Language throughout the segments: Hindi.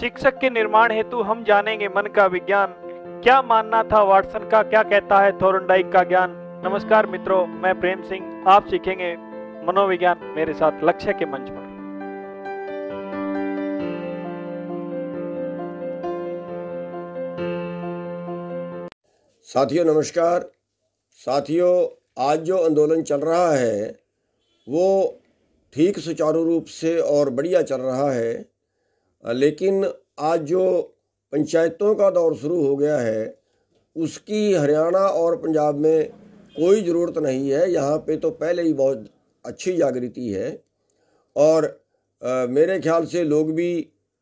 शिक्षक के निर्माण हेतु हम जानेंगे मन का विज्ञान क्या मानना था वाटसन का क्या कहता है थोरनडाइक का ज्ञान नमस्कार मित्रों मैं प्रेम सिंह आप सीखेंगे मनोविज्ञान मेरे साथ लक्ष्य के मंच पर साथियों नमस्कार साथियों आज जो आंदोलन चल रहा है वो ठीक सुचारू रूप से और बढ़िया चल रहा है लेकिन आज जो पंचायतों का दौर शुरू हो गया है उसकी हरियाणा और पंजाब में कोई ज़रूरत नहीं है यहाँ पे तो पहले ही बहुत अच्छी जागृति है और आ, मेरे ख्याल से लोग भी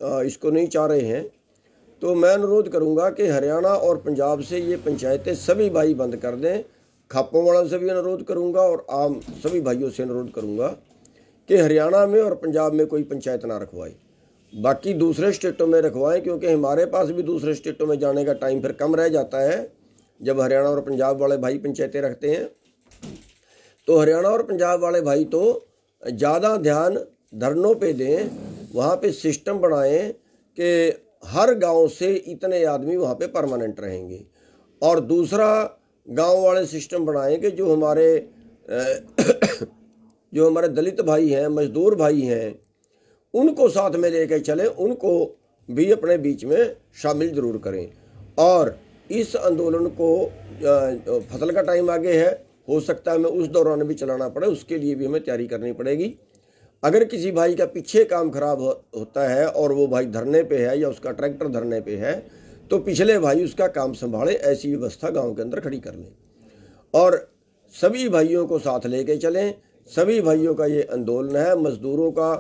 आ, इसको नहीं चाह रहे हैं तो मैं अनुरोध करूँगा कि हरियाणा और पंजाब से ये पंचायतें सभी भाई बंद कर दें खापों वालों से भी अनुरोध करूँगा और आम सभी भाइयों से अनुरोध करूँगा कि हरियाणा में और पंजाब में कोई पंचायत ना रखवाए बाकी दूसरे स्टेटों में रखवाएं क्योंकि हमारे पास भी दूसरे स्टेटों में जाने का टाइम फिर कम रह जाता है जब हरियाणा और पंजाब वाले भाई पंचायतें रखते हैं तो हरियाणा और पंजाब वाले भाई तो ज़्यादा ध्यान धरनों पे दें वहाँ पे सिस्टम बनाएं कि हर गांव से इतने आदमी वहाँ पे परमानेंट रहेंगे और दूसरा गांव वाले सिस्टम बनाएं कि जो हमारे जो हमारे दलित भाई हैं मजदूर भाई हैं उनको साथ में लेके चलें उनको भी अपने बीच में शामिल ज़रूर करें और इस आंदोलन को फसल का टाइम आगे है हो सकता है हमें उस दौरान भी चलाना पड़े उसके लिए भी हमें तैयारी करनी पड़ेगी अगर किसी भाई का पीछे काम खराब हो, होता है और वो भाई धरने पे है या उसका ट्रैक्टर धरने पे है तो पिछले भाई उसका काम संभाले ऐसी व्यवस्था गांव के अंदर खड़ी कर लें और सभी भाइयों को साथ लेके चलें सभी भाइयों का ये आंदोलन है मजदूरों का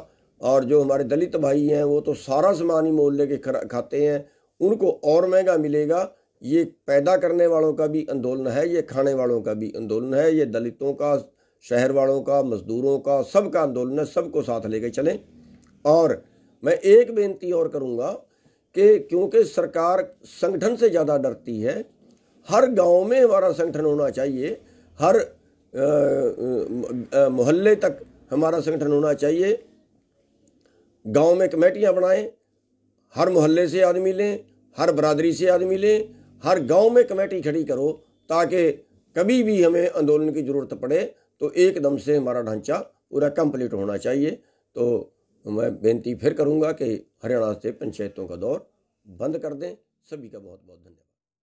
और जो हमारे दलित भाई हैं वो तो सारा सामान ही मोल लेके खाते हैं उनको और महंगा मिलेगा ये पैदा करने वालों का भी आंदोलन है ये खाने वालों का भी आंदोलन है ये दलितों का शहर वालों का मज़दूरों का सब का आंदोलन है सबको साथ लेके चलें और मैं एक बेनती और करूँगा कि क्योंकि सरकार संगठन से ज़्यादा डरती है हर गांव में हमारा संगठन होना चाहिए हर मोहल्ले तक हमारा संगठन होना चाहिए गांव में कमेटियां बनाएं हर मोहल्ले से आदमी लें हर बरादरी से आदमी लें हर गांव में कमेटी खड़ी करो ताकि कभी भी हमें आंदोलन की ज़रूरत पड़े तो एकदम से हमारा ढांचा पूरा कंप्लीट होना चाहिए तो मैं बेनती फिर करूँगा कि हरियाणा से पंचायतों का दौर बंद कर दें सभी का बहुत बहुत धन्यवाद